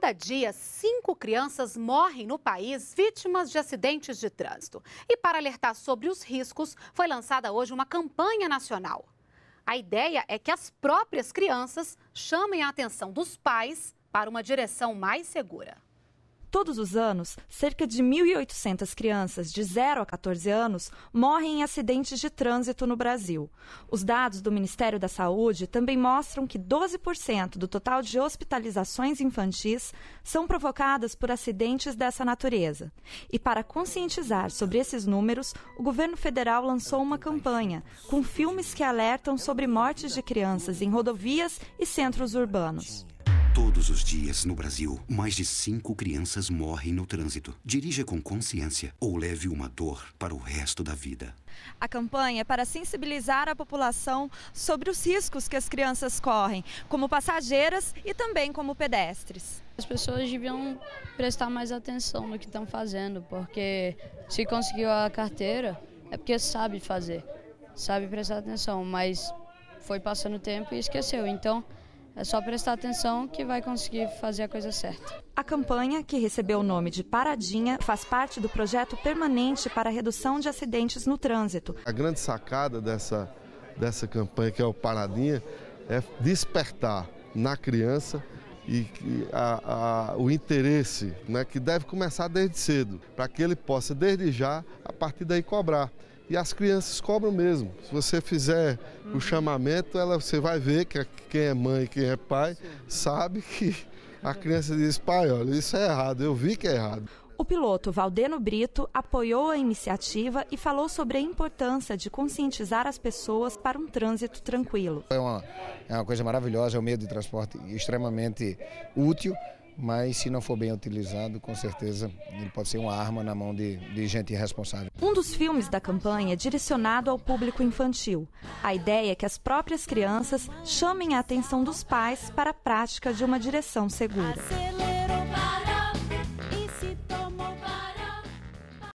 cada dia, cinco crianças morrem no país vítimas de acidentes de trânsito. E para alertar sobre os riscos, foi lançada hoje uma campanha nacional. A ideia é que as próprias crianças chamem a atenção dos pais para uma direção mais segura. Todos os anos, cerca de 1.800 crianças de 0 a 14 anos morrem em acidentes de trânsito no Brasil. Os dados do Ministério da Saúde também mostram que 12% do total de hospitalizações infantis são provocadas por acidentes dessa natureza. E para conscientizar sobre esses números, o governo federal lançou uma campanha com filmes que alertam sobre mortes de crianças em rodovias e centros urbanos. Todos os dias no Brasil, mais de cinco crianças morrem no trânsito. Dirija com consciência ou leve uma dor para o resto da vida. A campanha é para sensibilizar a população sobre os riscos que as crianças correm, como passageiras e também como pedestres. As pessoas deviam prestar mais atenção no que estão fazendo, porque se conseguiu a carteira, é porque sabe fazer, sabe prestar atenção, mas foi passando o tempo e esqueceu. Então, é só prestar atenção que vai conseguir fazer a coisa certa. A campanha, que recebeu o nome de Paradinha, faz parte do projeto permanente para a redução de acidentes no trânsito. A grande sacada dessa, dessa campanha, que é o Paradinha, é despertar na criança e a, a, o interesse né, que deve começar desde cedo, para que ele possa, desde já, a partir daí cobrar. E as crianças cobram mesmo. Se você fizer uhum. o chamamento, ela, você vai ver que quem é mãe, quem é pai, sabe que a criança diz: pai, olha, isso é errado, eu vi que é errado. O piloto Valdeno Brito apoiou a iniciativa e falou sobre a importância de conscientizar as pessoas para um trânsito tranquilo. É uma, é uma coisa maravilhosa, é um meio de transporte extremamente útil mas se não for bem utilizado, com certeza ele pode ser uma arma na mão de, de gente irresponsável. Um dos filmes da campanha é direcionado ao público infantil. A ideia é que as próprias crianças chamem a atenção dos pais para a prática de uma direção segura.